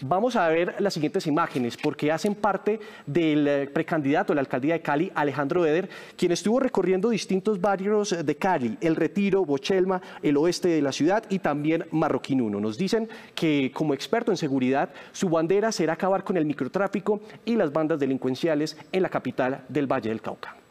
Vamos a ver las siguientes imágenes porque hacen parte del eh, precandidato a la alcaldía de Cali, Alejandro Eder, quien estuvo recorriendo distintos barrios de Cali, El Retiro, Bochelma, el oeste de la ciudad y también Marroquín 1. Nos dicen que como experto en seguridad, su bandera será acabar con el microtráfico y las bandas delincuenciales en la capital del Valle del Cauca.